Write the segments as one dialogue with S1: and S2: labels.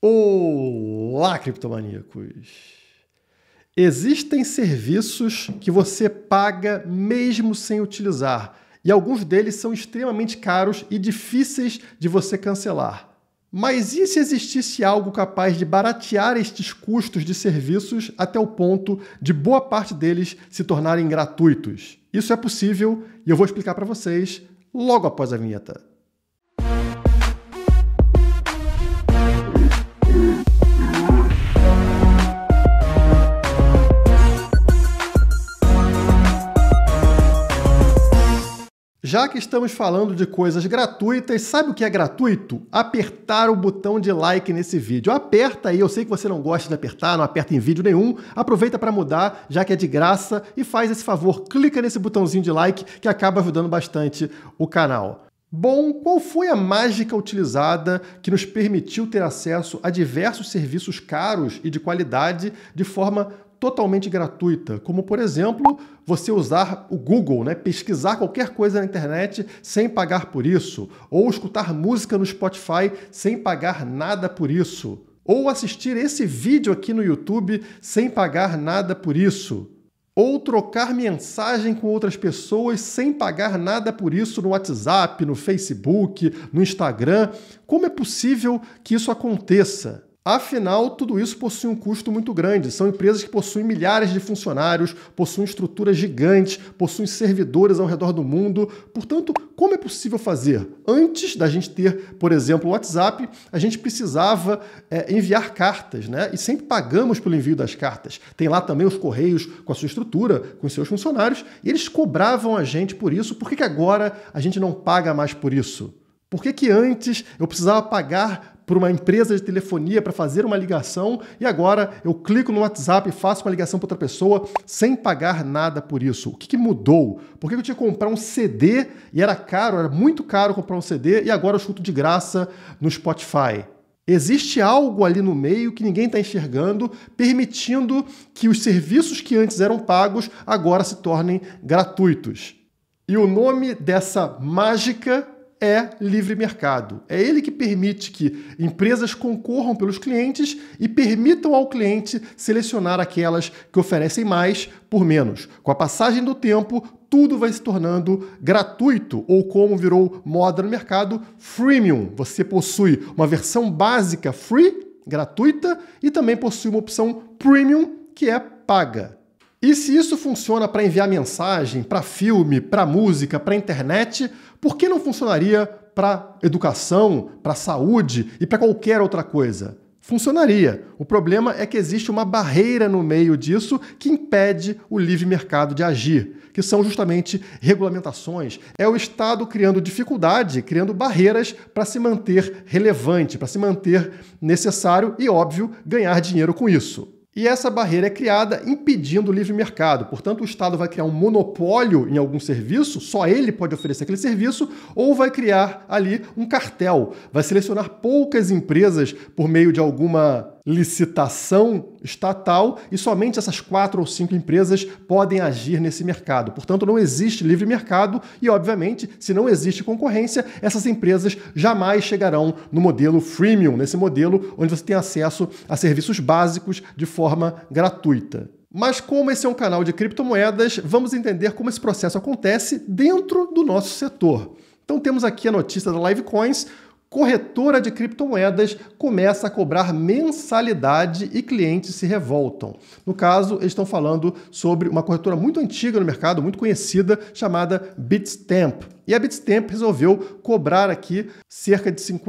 S1: Olá, criptomaníacos! Existem serviços que você paga mesmo sem utilizar, e alguns deles são extremamente caros e difíceis de você cancelar. Mas e se existisse algo capaz de baratear estes custos de serviços até o ponto de boa parte deles se tornarem gratuitos? Isso é possível e eu vou explicar para vocês logo após a vinheta. Já que estamos falando de coisas gratuitas, sabe o que é gratuito? Apertar o botão de like nesse vídeo. Aperta aí, eu sei que você não gosta de apertar, não aperta em vídeo nenhum. Aproveita para mudar, já que é de graça, e faz esse favor, clica nesse botãozinho de like que acaba ajudando bastante o canal. Bom, qual foi a mágica utilizada que nos permitiu ter acesso a diversos serviços caros e de qualidade de forma totalmente gratuita, como por exemplo, você usar o Google, né, pesquisar qualquer coisa na internet sem pagar por isso, ou escutar música no Spotify sem pagar nada por isso, ou assistir esse vídeo aqui no YouTube sem pagar nada por isso, ou trocar mensagem com outras pessoas sem pagar nada por isso no WhatsApp, no Facebook, no Instagram. Como é possível que isso aconteça? Afinal, tudo isso possui um custo muito grande. São empresas que possuem milhares de funcionários, possuem estruturas gigantes, possuem servidores ao redor do mundo. Portanto, como é possível fazer? Antes da gente ter, por exemplo, o WhatsApp, a gente precisava é, enviar cartas, né? E sempre pagamos pelo envio das cartas. Tem lá também os correios com a sua estrutura, com seus funcionários, e eles cobravam a gente por isso. Por que, que agora a gente não paga mais por isso? Por que, que antes eu precisava pagar por uma empresa de telefonia para fazer uma ligação e agora eu clico no WhatsApp e faço uma ligação para outra pessoa sem pagar nada por isso. O que, que mudou? Por que eu tinha que comprar um CD e era caro, era muito caro comprar um CD e agora eu chuto de graça no Spotify? Existe algo ali no meio que ninguém está enxergando, permitindo que os serviços que antes eram pagos agora se tornem gratuitos. E o nome dessa mágica é livre mercado. É ele que permite que empresas concorram pelos clientes e permitam ao cliente selecionar aquelas que oferecem mais por menos. Com a passagem do tempo, tudo vai se tornando gratuito ou como virou moda no mercado, freemium. Você possui uma versão básica free, gratuita, e também possui uma opção premium que é paga. E se isso funciona para enviar mensagem, para filme, para música, para internet, por que não funcionaria para educação, para saúde e para qualquer outra coisa? Funcionaria. O problema é que existe uma barreira no meio disso que impede o livre mercado de agir, que são justamente regulamentações. É o Estado criando dificuldade, criando barreiras para se manter relevante, para se manter necessário e, óbvio, ganhar dinheiro com isso. E essa barreira é criada impedindo o livre mercado. Portanto, o Estado vai criar um monopólio em algum serviço, só ele pode oferecer aquele serviço, ou vai criar ali um cartel, vai selecionar poucas empresas por meio de alguma licitação estatal e somente essas quatro ou cinco empresas podem agir nesse mercado. Portanto, não existe livre mercado e, obviamente, se não existe concorrência, essas empresas jamais chegarão no modelo freemium, nesse modelo onde você tem acesso a serviços básicos de forma gratuita. Mas como esse é um canal de criptomoedas, vamos entender como esse processo acontece dentro do nosso setor. Então temos aqui a notícia da Livecoins, Corretora de criptomoedas começa a cobrar mensalidade e clientes se revoltam. No caso, eles estão falando sobre uma corretora muito antiga no mercado, muito conhecida, chamada Bitstamp. E a Bitstamp resolveu cobrar aqui cerca de R$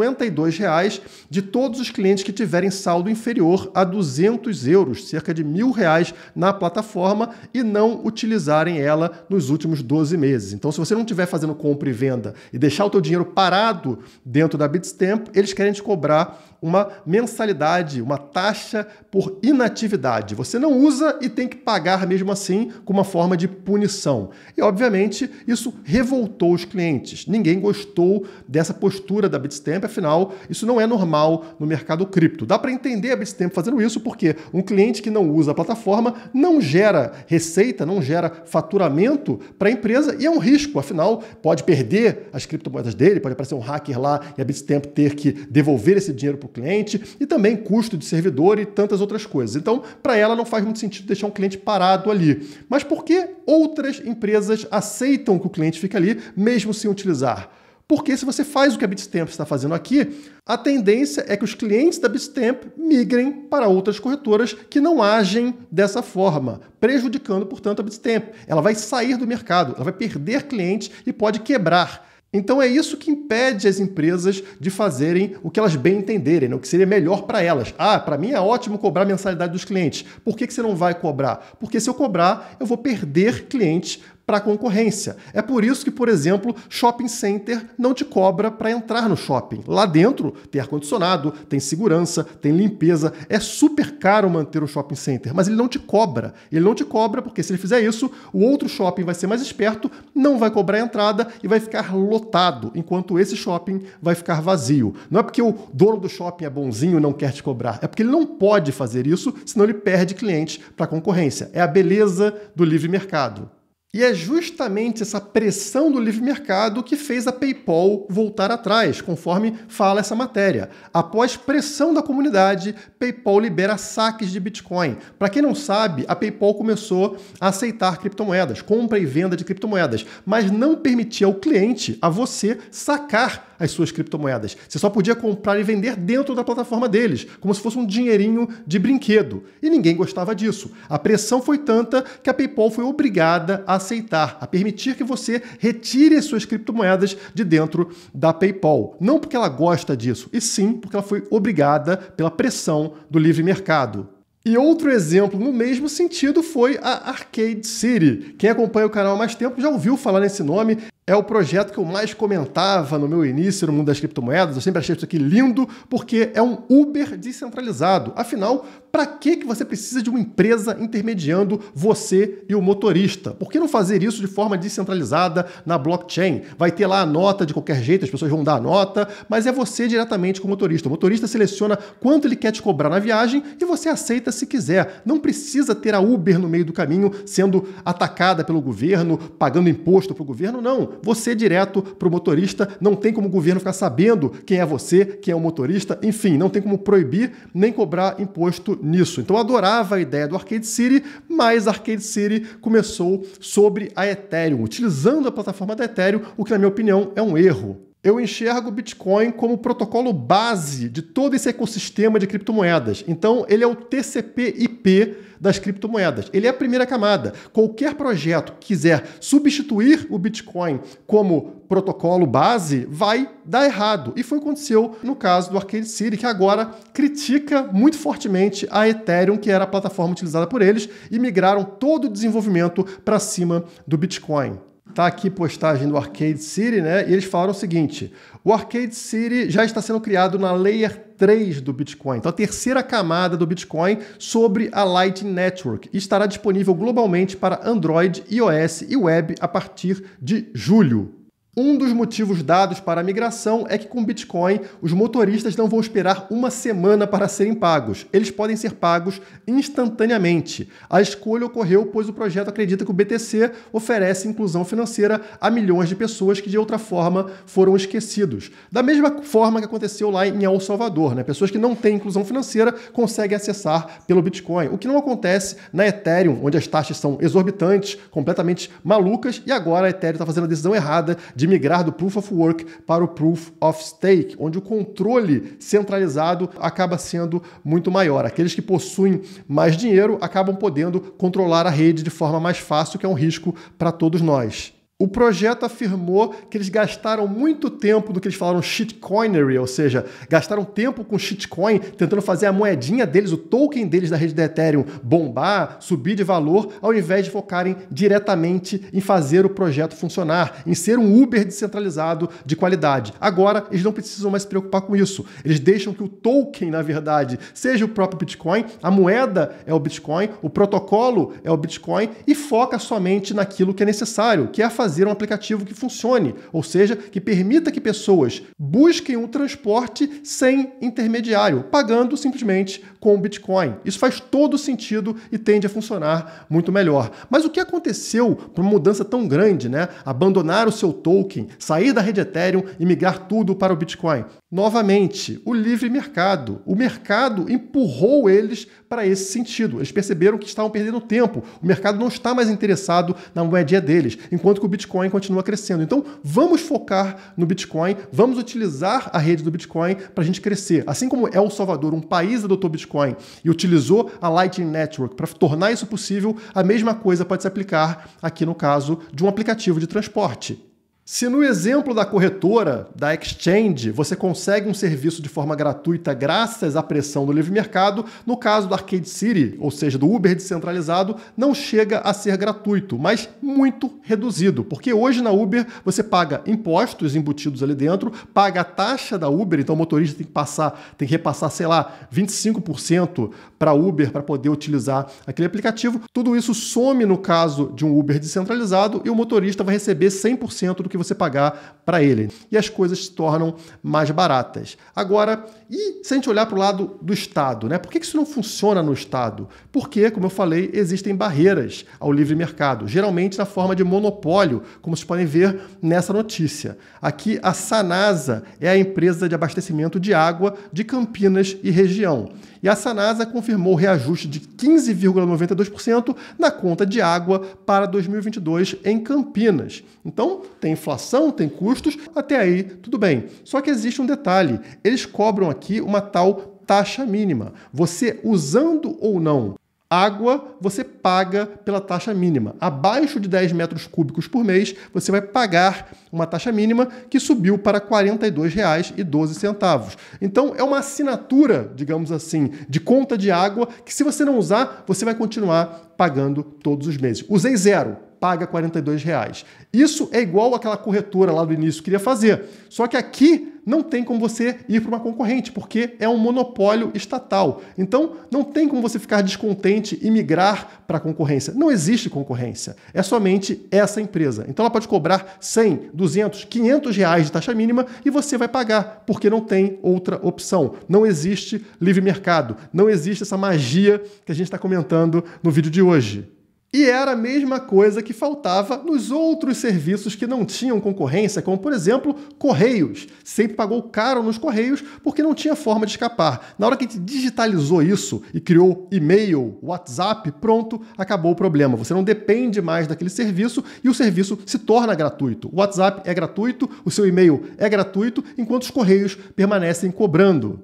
S1: reais de todos os clientes que tiverem saldo inferior a 200 euros, cerca de mil reais na plataforma e não utilizarem ela nos últimos 12 meses. Então, se você não estiver fazendo compra e venda e deixar o teu dinheiro parado dentro da Bitstamp, eles querem te cobrar uma mensalidade, uma taxa por inatividade. Você não usa e tem que pagar mesmo assim, com uma forma de punição. E, obviamente, isso revoltou os clientes. Ninguém gostou dessa postura da Bitstamp, afinal, isso não é normal no mercado cripto. Dá para entender a Bitstamp fazendo isso porque um cliente que não usa a plataforma não gera receita, não gera faturamento para a empresa e é um risco, afinal, pode perder as criptomoedas dele, pode aparecer um hacker lá e a Bitstamp ter que devolver esse dinheiro para o cliente e também custo de servidor e tantas outras coisas. Então, para ela não faz muito sentido deixar um cliente parado ali. Mas por que outras empresas aceitam que o cliente fique ali, mesmo mesmo sim utilizar. Porque se você faz o que a Bitstamp está fazendo aqui, a tendência é que os clientes da Bitstamp migrem para outras corretoras que não agem dessa forma, prejudicando, portanto, a Bitstamp. Ela vai sair do mercado, ela vai perder clientes e pode quebrar. Então é isso que impede as empresas de fazerem o que elas bem entenderem, né? o que seria melhor para elas. Ah, para mim é ótimo cobrar a mensalidade dos clientes. Por que, que você não vai cobrar? Porque se eu cobrar, eu vou perder clientes para a concorrência. É por isso que, por exemplo, shopping center não te cobra para entrar no shopping. Lá dentro tem ar-condicionado, tem segurança, tem limpeza. É super caro manter o shopping center, mas ele não te cobra. Ele não te cobra porque se ele fizer isso, o outro shopping vai ser mais esperto, não vai cobrar a entrada e vai ficar lotado, enquanto esse shopping vai ficar vazio. Não é porque o dono do shopping é bonzinho e não quer te cobrar, é porque ele não pode fazer isso, senão ele perde cliente para a concorrência. É a beleza do livre mercado. E é justamente essa pressão do livre mercado que fez a PayPal voltar atrás, conforme fala essa matéria. Após pressão da comunidade, PayPal libera saques de Bitcoin. Para quem não sabe, a PayPal começou a aceitar criptomoedas, compra e venda de criptomoedas, mas não permitia ao cliente, a você, sacar as suas criptomoedas. Você só podia comprar e vender dentro da plataforma deles, como se fosse um dinheirinho de brinquedo. E ninguém gostava disso. A pressão foi tanta que a PayPal foi obrigada a aceitar, a permitir que você retire as suas criptomoedas de dentro da PayPal. Não porque ela gosta disso, e sim porque ela foi obrigada pela pressão do livre mercado. E outro exemplo no mesmo sentido foi a Arcade City. Quem acompanha o canal há mais tempo já ouviu falar nesse nome é o projeto que eu mais comentava no meu início no mundo das criptomoedas. Eu sempre achei isso aqui lindo, porque é um Uber descentralizado. Afinal, para que, você precisa de uma empresa intermediando você e o motorista? Por que não fazer isso de forma descentralizada na blockchain? Vai ter lá a nota de qualquer jeito, as pessoas vão dar a nota, mas é você diretamente com o motorista. O motorista seleciona quanto ele quer te cobrar na viagem e você aceita se quiser. Não precisa ter a Uber no meio do caminho sendo atacada pelo governo, pagando imposto para o governo, não você direto para o motorista, não tem como o governo ficar sabendo quem é você, quem é o motorista, enfim, não tem como proibir nem cobrar imposto nisso. Então eu adorava a ideia do Arcade City, mas Arcade City começou sobre a Ethereum, utilizando a plataforma da Ethereum, o que na minha opinião é um erro eu enxergo o Bitcoin como protocolo base de todo esse ecossistema de criptomoedas. Então, ele é o TCP/IP das criptomoedas. Ele é a primeira camada. Qualquer projeto que quiser substituir o Bitcoin como protocolo base vai dar errado. E foi o que aconteceu no caso do Arcade City, que agora critica muito fortemente a Ethereum, que era a plataforma utilizada por eles, e migraram todo o desenvolvimento para cima do Bitcoin. Tá aqui postagem do Arcade City, né? E eles falaram o seguinte: o Arcade City já está sendo criado na Layer 3 do Bitcoin, então a terceira camada do Bitcoin sobre a Lightning Network, e estará disponível globalmente para Android, iOS e web a partir de julho. Um dos motivos dados para a migração é que com Bitcoin os motoristas não vão esperar uma semana para serem pagos. Eles podem ser pagos instantaneamente. A escolha ocorreu pois o projeto acredita que o BTC oferece inclusão financeira a milhões de pessoas que de outra forma foram esquecidos. Da mesma forma que aconteceu lá em El Salvador, né? Pessoas que não têm inclusão financeira conseguem acessar pelo Bitcoin, o que não acontece na Ethereum, onde as taxas são exorbitantes, completamente malucas, e agora a Ethereum está fazendo a decisão errada de migrar do Proof of Work para o Proof of Stake, onde o controle centralizado acaba sendo muito maior. Aqueles que possuem mais dinheiro acabam podendo controlar a rede de forma mais fácil, que é um risco para todos nós. O projeto afirmou que eles gastaram muito tempo do que eles falaram shitcoinery, ou seja, gastaram tempo com shitcoin tentando fazer a moedinha deles, o token deles da rede da Ethereum bombar, subir de valor, ao invés de focarem diretamente em fazer o projeto funcionar, em ser um Uber descentralizado de qualidade. Agora, eles não precisam mais se preocupar com isso. Eles deixam que o token, na verdade, seja o próprio Bitcoin, a moeda é o Bitcoin, o protocolo é o Bitcoin e foca somente naquilo que é necessário, que é fazer fazer um aplicativo que funcione, ou seja, que permita que pessoas busquem o um transporte sem intermediário, pagando simplesmente com o Bitcoin. Isso faz todo sentido e tende a funcionar muito melhor. Mas o que aconteceu para uma mudança tão grande, né? Abandonar o seu token, sair da rede Ethereum e migrar tudo para o Bitcoin? Novamente, o livre mercado. O mercado empurrou eles para esse sentido. Eles perceberam que estavam perdendo tempo. O mercado não está mais interessado na moedinha deles, enquanto que o Bitcoin continua crescendo. Então, vamos focar no Bitcoin, vamos utilizar a rede do Bitcoin para a gente crescer. Assim como El Salvador, um país adotou Bitcoin e utilizou a Lightning Network para tornar isso possível, a mesma coisa pode se aplicar aqui no caso de um aplicativo de transporte. Se no exemplo da corretora, da exchange, você consegue um serviço de forma gratuita graças à pressão do livre mercado, no caso do Arcade City, ou seja, do Uber descentralizado, não chega a ser gratuito, mas muito reduzido, porque hoje na Uber você paga impostos embutidos ali dentro, paga a taxa da Uber, então o motorista tem que passar, tem que repassar, sei lá, 25% para Uber para poder utilizar aquele aplicativo. Tudo isso some no caso de um Uber descentralizado e o motorista vai receber 100% do que você pagar para ele. E as coisas se tornam mais baratas. Agora, e se a gente olhar para o lado do Estado, né? Por que isso não funciona no Estado? Porque, como eu falei, existem barreiras ao livre mercado, geralmente na forma de monopólio, como vocês podem ver nessa notícia. Aqui, a Sanasa é a empresa de abastecimento de água de Campinas e região e a Sanasa confirmou o reajuste de 15,92% na conta de água para 2022 em Campinas. Então, tem inflação, tem custos, até aí tudo bem. Só que existe um detalhe: eles cobram aqui uma tal taxa mínima. Você usando ou não Água, você paga pela taxa mínima. Abaixo de 10 metros cúbicos por mês, você vai pagar uma taxa mínima que subiu para R$ 42,12. Então, é uma assinatura, digamos assim, de conta de água que, se você não usar, você vai continuar pagando todos os meses. Usei zero, paga 42 reais. Isso é igual aquela corretora lá do início queria fazer. Só que aqui não tem como você ir para uma concorrente, porque é um monopólio estatal. Então, não tem como você ficar descontente e migrar para a concorrência. Não existe concorrência. É somente essa empresa. Então, ela pode cobrar 100, 200, 500 reais de taxa mínima e você vai pagar, porque não tem outra opção. Não existe livre mercado. Não existe essa magia que a gente está comentando no vídeo de hoje. E era a mesma coisa que faltava nos outros serviços que não tinham concorrência, como por exemplo, Correios. Sempre pagou caro nos Correios porque não tinha forma de escapar. Na hora que a gente digitalizou isso e criou e-mail, WhatsApp, pronto, acabou o problema. Você não depende mais daquele serviço e o serviço se torna gratuito. O WhatsApp é gratuito, o seu e-mail é gratuito, enquanto os Correios permanecem cobrando.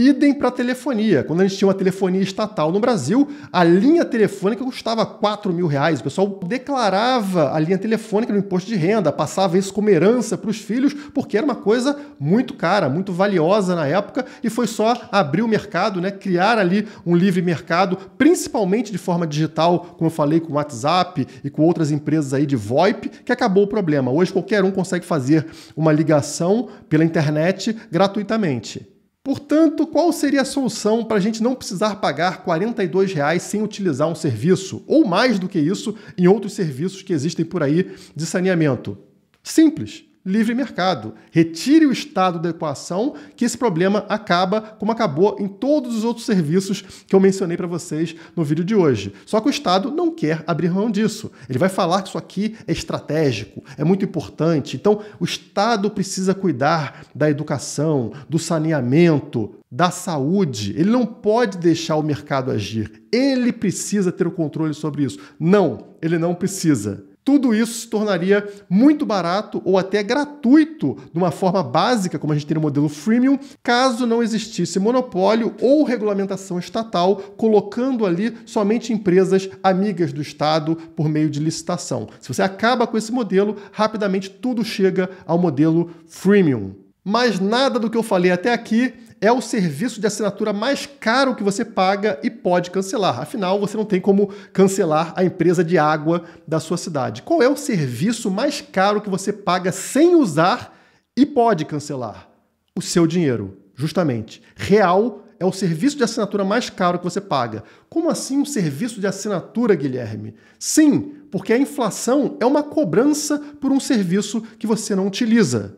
S1: Idem para telefonia. Quando a gente tinha uma telefonia estatal no Brasil, a linha telefônica custava 4 mil reais. O pessoal declarava a linha telefônica no imposto de renda, passava isso como herança para os filhos, porque era uma coisa muito cara, muito valiosa na época, e foi só abrir o mercado, né? criar ali um livre mercado, principalmente de forma digital, como eu falei com o WhatsApp e com outras empresas aí de VoIP, que acabou o problema. Hoje qualquer um consegue fazer uma ligação pela internet gratuitamente. Portanto, qual seria a solução para a gente não precisar pagar R$ reais sem utilizar um serviço, ou mais do que isso, em outros serviços que existem por aí de saneamento? Simples livre mercado. Retire o Estado da equação, que esse problema acaba como acabou em todos os outros serviços que eu mencionei para vocês no vídeo de hoje. Só que o Estado não quer abrir mão disso. Ele vai falar que isso aqui é estratégico, é muito importante. Então, o Estado precisa cuidar da educação, do saneamento, da saúde. Ele não pode deixar o mercado agir. Ele precisa ter o controle sobre isso. Não, ele não precisa. Tudo isso se tornaria muito barato ou até gratuito de uma forma básica, como a gente tem no modelo freemium, caso não existisse monopólio ou regulamentação estatal, colocando ali somente empresas amigas do Estado por meio de licitação. Se você acaba com esse modelo, rapidamente tudo chega ao modelo freemium. Mas nada do que eu falei até aqui é o serviço de assinatura mais caro que você paga e pode cancelar. Afinal, você não tem como cancelar a empresa de água da sua cidade. Qual é o serviço mais caro que você paga sem usar e pode cancelar? O seu dinheiro, justamente. Real é o serviço de assinatura mais caro que você paga. Como assim um serviço de assinatura, Guilherme? Sim, porque a inflação é uma cobrança por um serviço que você não utiliza.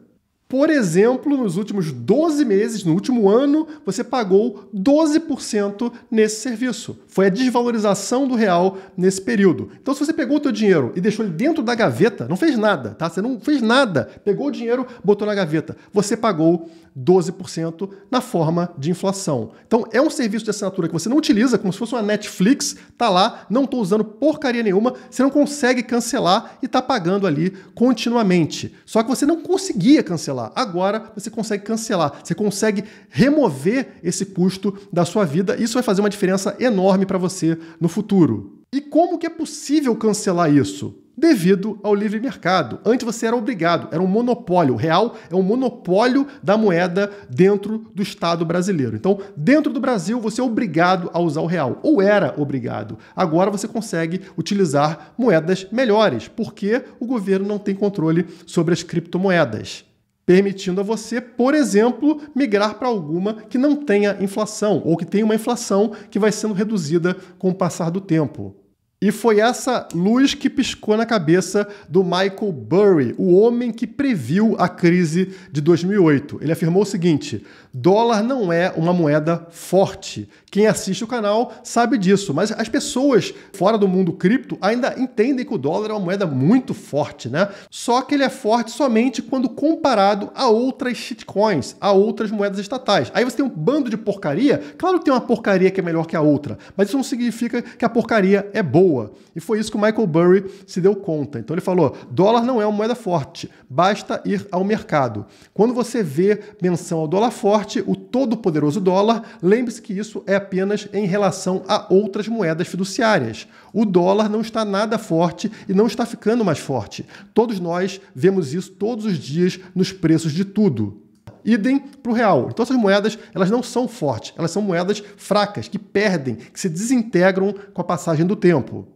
S1: Por exemplo, nos últimos 12 meses, no último ano, você pagou 12% nesse serviço. Foi a desvalorização do real nesse período. Então, se você pegou o teu dinheiro e deixou ele dentro da gaveta, não fez nada, tá? Você não fez nada. Pegou o dinheiro, botou na gaveta. Você pagou 12% na forma de inflação. Então, é um serviço de assinatura que você não utiliza, como se fosse uma Netflix, tá lá, não estou usando porcaria nenhuma, você não consegue cancelar e está pagando ali continuamente. Só que você não conseguia cancelar Agora você consegue cancelar, você consegue remover esse custo da sua vida. Isso vai fazer uma diferença enorme para você no futuro. E como que é possível cancelar isso? devido ao livre mercado. Antes você era obrigado, era um monopólio. O real é um monopólio da moeda dentro do Estado brasileiro. Então, dentro do Brasil, você é obrigado a usar o real, ou era obrigado. Agora você consegue utilizar moedas melhores, porque o governo não tem controle sobre as criptomoedas permitindo a você, por exemplo, migrar para alguma que não tenha inflação ou que tenha uma inflação que vai sendo reduzida com o passar do tempo. E foi essa luz que piscou na cabeça do Michael Burry, o homem que previu a crise de 2008. Ele afirmou o seguinte: dólar não é uma moeda forte. Quem assiste o canal sabe disso, mas as pessoas fora do mundo cripto ainda entendem que o dólar é uma moeda muito forte, né? Só que ele é forte somente quando comparado a outras shitcoins, a outras moedas estatais. Aí você tem um bando de porcaria, claro que tem uma porcaria que é melhor que a outra, mas isso não significa que a porcaria é boa boa. E foi isso que o Michael Burry se deu conta. Então ele falou: dólar não é uma moeda forte, basta ir ao mercado. Quando você vê menção ao dólar forte, o todo-poderoso dólar, lembre-se que isso é apenas em relação a outras moedas fiduciárias. O dólar não está nada forte e não está ficando mais forte. Todos nós vemos isso todos os dias nos preços de tudo idem para o real. Então essas moedas elas não são fortes, elas são moedas fracas, que perdem, que se desintegram com a passagem do tempo.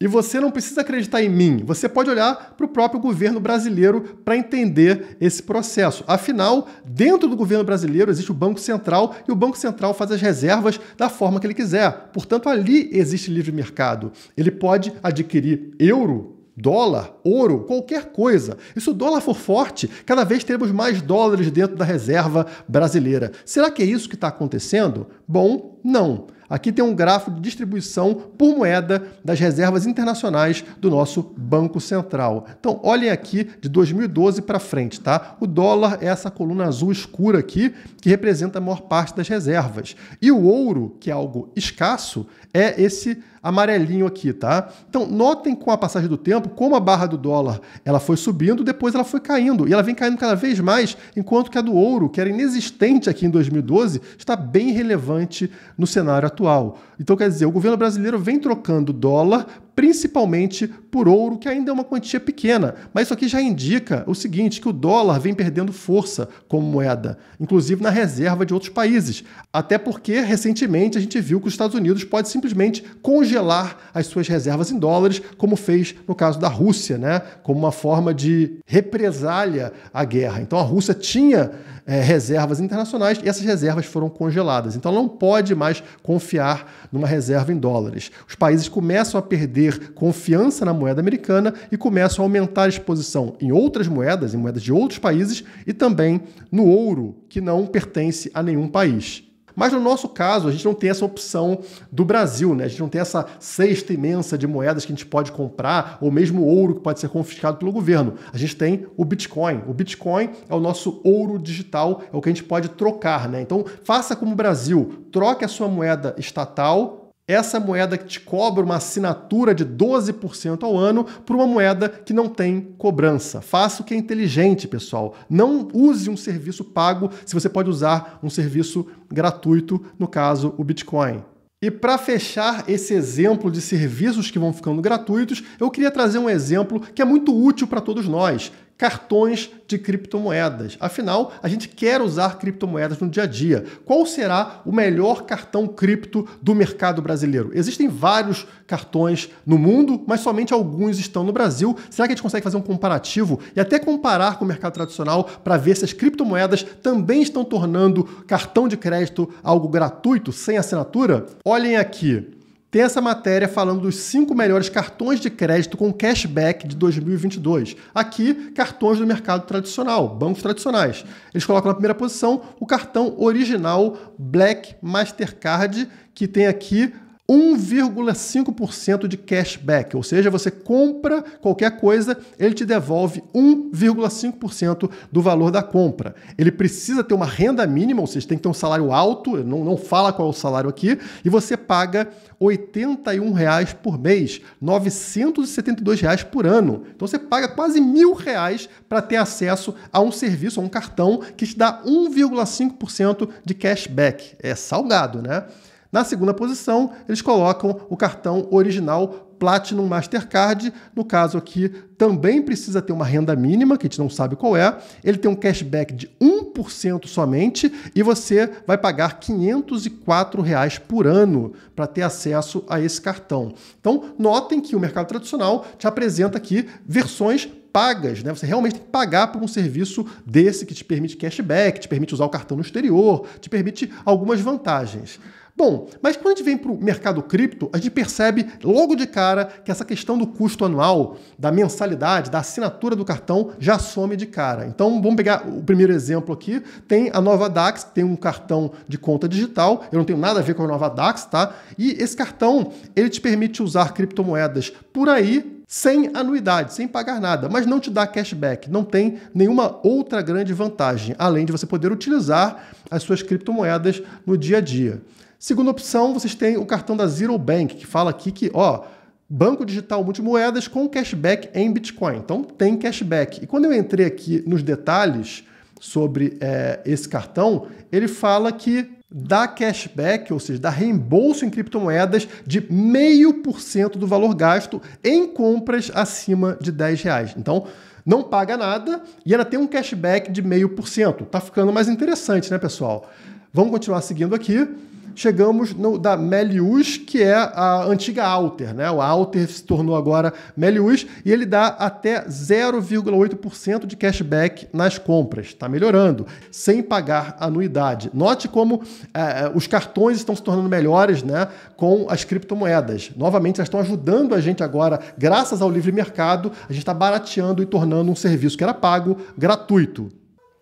S1: E você não precisa acreditar em mim, você pode olhar para o próprio governo brasileiro para entender esse processo. Afinal, dentro do governo brasileiro existe o Banco Central e o Banco Central faz as reservas da forma que ele quiser. Portanto, ali existe livre mercado. Ele pode adquirir euro dólar, ouro, qualquer coisa. E se o dólar for forte, cada vez teremos mais dólares dentro da reserva brasileira. Será que é isso que está acontecendo? Bom, não. Aqui tem um gráfico de distribuição por moeda das reservas internacionais do nosso Banco Central. Então, olhem aqui de 2012 para frente, tá? O dólar é essa coluna azul escura aqui, que representa a maior parte das reservas. E o ouro, que é algo escasso, é esse amarelinho aqui, tá? Então, notem com a passagem do tempo como a barra do dólar ela foi subindo, depois ela foi caindo, e ela vem caindo cada vez mais, enquanto que a do ouro, que era inexistente aqui em 2012, está bem relevante no cenário atual. Então, quer dizer, o governo brasileiro vem trocando dólar principalmente por ouro, que ainda é uma quantia pequena. Mas isso aqui já indica o seguinte, que o dólar vem perdendo força como moeda, inclusive na reserva de outros países. Até porque, recentemente, a gente viu que os Estados Unidos pode simplesmente congelar as suas reservas em dólares, como fez no caso da Rússia, né? como uma forma de represália à guerra. Então a Rússia tinha é, reservas internacionais e essas reservas foram congeladas. Então não pode mais confiar numa reserva em dólares. Os países começam a perder confiança na moeda americana e começam a aumentar a exposição em outras moedas, em moedas de outros países e também no ouro, que não pertence a nenhum país. Mas no nosso caso, a gente não tem essa opção do Brasil, né? A gente não tem essa cesta imensa de moedas que a gente pode comprar, ou mesmo ouro que pode ser confiscado pelo governo. A gente tem o Bitcoin. O Bitcoin é o nosso ouro digital, é o que a gente pode trocar, né? Então, faça como o Brasil, troque a sua moeda estatal essa moeda que te cobra uma assinatura de 12% ao ano por uma moeda que não tem cobrança. Faça o que é inteligente, pessoal. Não use um serviço pago se você pode usar um serviço gratuito, no caso, o Bitcoin. E para fechar esse exemplo de serviços que vão ficando gratuitos, eu queria trazer um exemplo que é muito útil para todos nós cartões de criptomoedas. Afinal, a gente quer usar criptomoedas no dia a dia. Qual será o melhor cartão cripto do mercado brasileiro? Existem vários cartões no mundo, mas somente alguns estão no Brasil. Será que a gente consegue fazer um comparativo e até comparar com o mercado tradicional para ver se as criptomoedas também estão tornando cartão de crédito algo gratuito, sem assinatura? Olhem aqui tem essa matéria falando dos cinco melhores cartões de crédito com cashback de 2022. Aqui, cartões do mercado tradicional, bancos tradicionais. Eles colocam na primeira posição o cartão original Black Mastercard, que tem aqui 1,5% de cashback, ou seja, você compra qualquer coisa, ele te devolve 1,5% do valor da compra. Ele precisa ter uma renda mínima, ou seja, tem que ter um salário alto, não, não fala qual é o salário aqui, e você paga R$ 81,00 por mês, R$ 972 reais por ano. Então você paga quase mil reais para ter acesso a um serviço, a um cartão que te dá 1,5% de cashback. É salgado, né? Na segunda posição, eles colocam o cartão original Platinum Mastercard, no caso aqui também precisa ter uma renda mínima, que a gente não sabe qual é. Ele tem um cashback de 1% somente e você vai pagar R$ reais por ano para ter acesso a esse cartão. Então, notem que o mercado tradicional te apresenta aqui versões pagas, né? Você realmente tem que pagar por um serviço desse que te permite cashback, te permite usar o cartão no exterior, te permite algumas vantagens. Bom, mas quando a gente vem para o mercado cripto, a gente percebe logo de cara que essa questão do custo anual, da mensalidade, da assinatura do cartão já some de cara. Então vamos pegar o primeiro exemplo aqui. Tem a nova DAX, tem um cartão de conta digital. Eu não tenho nada a ver com a nova DAX, tá? E esse cartão ele te permite usar criptomoedas por aí sem anuidade, sem pagar nada, mas não te dá cashback, não tem nenhuma outra grande vantagem, além de você poder utilizar as suas criptomoedas no dia a dia. Segunda opção, vocês têm o cartão da Zero Bank, que fala aqui que, ó, banco digital multimoedas com cashback em Bitcoin. Então tem cashback. E quando eu entrei aqui nos detalhes sobre é, esse cartão, ele fala que dá cashback, ou seja, dá reembolso em criptomoedas de meio por cento do valor gasto em compras acima de 10 reais. Então não paga nada e ainda tem um cashback de meio por cento. Tá ficando mais interessante, né, pessoal? Vamos continuar seguindo aqui chegamos no, da Melius, que é a antiga Alter, né? O Alter se tornou agora Melius e ele dá até 0,8% de cashback nas compras. Está melhorando, sem pagar anuidade. Note como é, é, os cartões estão se tornando melhores, né? Com as criptomoedas. Novamente, elas estão ajudando a gente agora, graças ao livre mercado, a gente está barateando e tornando um serviço que era pago gratuito.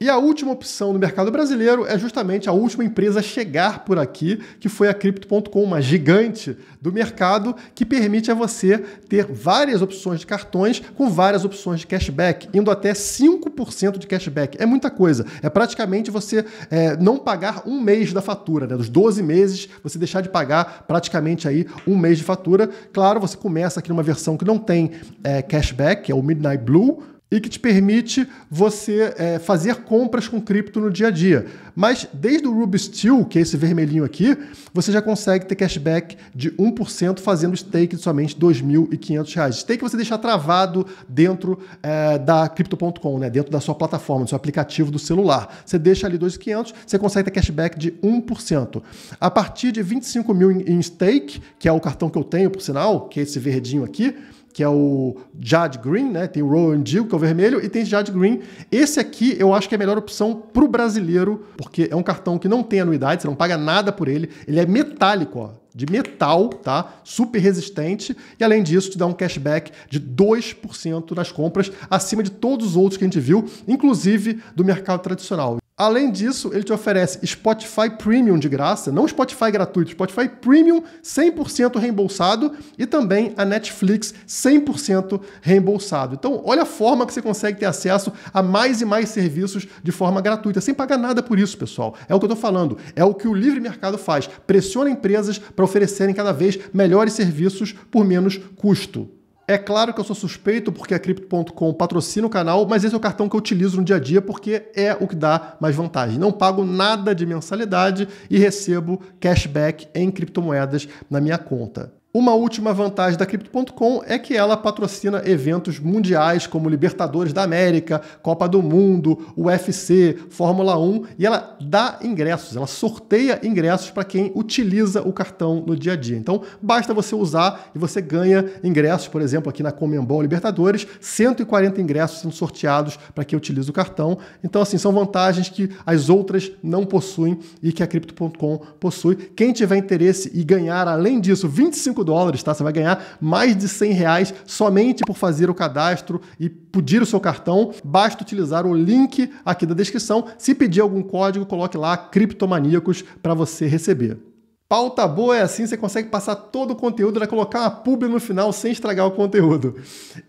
S1: E a última opção no mercado brasileiro é justamente a última empresa a chegar por aqui, que foi a Crypto.com, uma gigante do mercado que permite a você ter várias opções de cartões com várias opções de cashback, indo até 5% de cashback. É muita coisa. É praticamente você é, não pagar um mês da fatura, né? dos 12 meses, você deixar de pagar praticamente aí um mês de fatura. Claro, você começa aqui numa versão que não tem é, cashback, que é o Midnight Blue, e que te permite você é, fazer compras com cripto no dia a dia. Mas desde o Ruby Steel, que é esse vermelhinho aqui, você já consegue ter cashback de 1% fazendo stake de somente R$ 2.500. Stake você deixa travado dentro é, da Crypto.com, né? dentro da sua plataforma, do seu aplicativo do celular. Você deixa ali R$ 2.500, você consegue ter cashback de 1%. A partir de R$ mil em stake, que é o cartão que eu tenho, por sinal, que é esse verdinho aqui, que é o Jade Green, né? Tem o Rowan Dill, que é o vermelho, e tem Jade Green. Esse aqui eu acho que é a melhor opção para o brasileiro, porque é um cartão que não tem anuidade, você não paga nada por ele. Ele é metálico, ó, de metal, tá? Super resistente. E além disso, te dá um cashback de 2% nas compras, acima de todos os outros que a gente viu, inclusive do mercado tradicional. Além disso, ele te oferece Spotify Premium de graça, não Spotify gratuito, Spotify Premium 100% reembolsado e também a Netflix 100% reembolsado. Então, olha a forma que você consegue ter acesso a mais e mais serviços de forma gratuita, sem pagar nada por isso, pessoal. É o que eu estou falando, é o que o livre mercado faz, pressiona empresas para oferecerem cada vez melhores serviços por menos custo. É claro que eu sou suspeito porque a Crypto.com patrocina o canal, mas esse é o cartão que eu utilizo no dia a dia porque é o que dá mais vantagem. Não pago nada de mensalidade e recebo cashback em criptomoedas na minha conta. Uma última vantagem da Crypto.com é que ela patrocina eventos mundiais como Libertadores da América, Copa do Mundo, UFC, Fórmula 1 e ela dá ingressos, ela sorteia ingressos para quem utiliza o cartão no dia a dia. Então, basta você usar e você ganha ingressos, por exemplo, aqui na Comembol Libertadores, 140 ingressos sendo sorteados para quem utiliza o cartão. Então, assim, são vantagens que as outras não possuem e que a Crypto.com possui. Quem tiver interesse e ganhar, além disso, 25 5 dólares, tá? Você vai ganhar mais de 100 reais somente por fazer o cadastro e pedir o seu cartão. Basta utilizar o link aqui da descrição. Se pedir algum código, coloque lá criptomaníacos para você receber. Pauta boa é assim, você consegue passar todo o conteúdo, vai né? colocar uma pub no final sem estragar o conteúdo.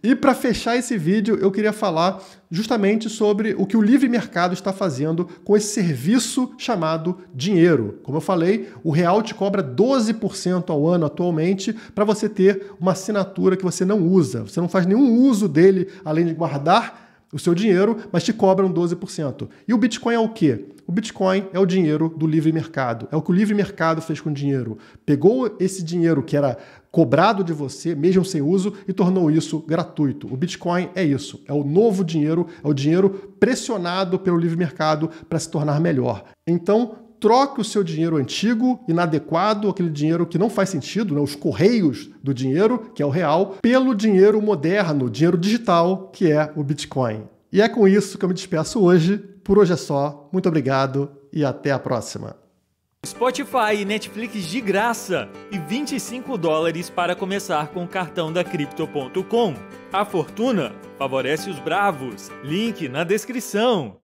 S1: E para fechar esse vídeo, eu queria falar justamente sobre o que o livre mercado está fazendo com esse serviço chamado dinheiro. Como eu falei, o real te cobra 12% ao ano atualmente para você ter uma assinatura que você não usa. Você não faz nenhum uso dele além de guardar o seu dinheiro, mas te cobram 12%. E o Bitcoin é o quê? O Bitcoin é o dinheiro do livre mercado. É o que o livre mercado fez com o dinheiro. Pegou esse dinheiro que era cobrado de você, mesmo sem uso, e tornou isso gratuito. O Bitcoin é isso. É o novo dinheiro, é o dinheiro pressionado pelo livre mercado para se tornar melhor. Então, troque o seu dinheiro antigo, inadequado, aquele dinheiro que não faz sentido, né? os correios do dinheiro, que é o real, pelo dinheiro moderno, dinheiro digital, que é o Bitcoin. E é com isso que eu me despeço hoje. Por hoje é só. Muito obrigado e até a próxima. Spotify e Netflix de graça e 25 dólares para começar com o cartão da Crypto.com. A fortuna favorece os bravos. Link na descrição.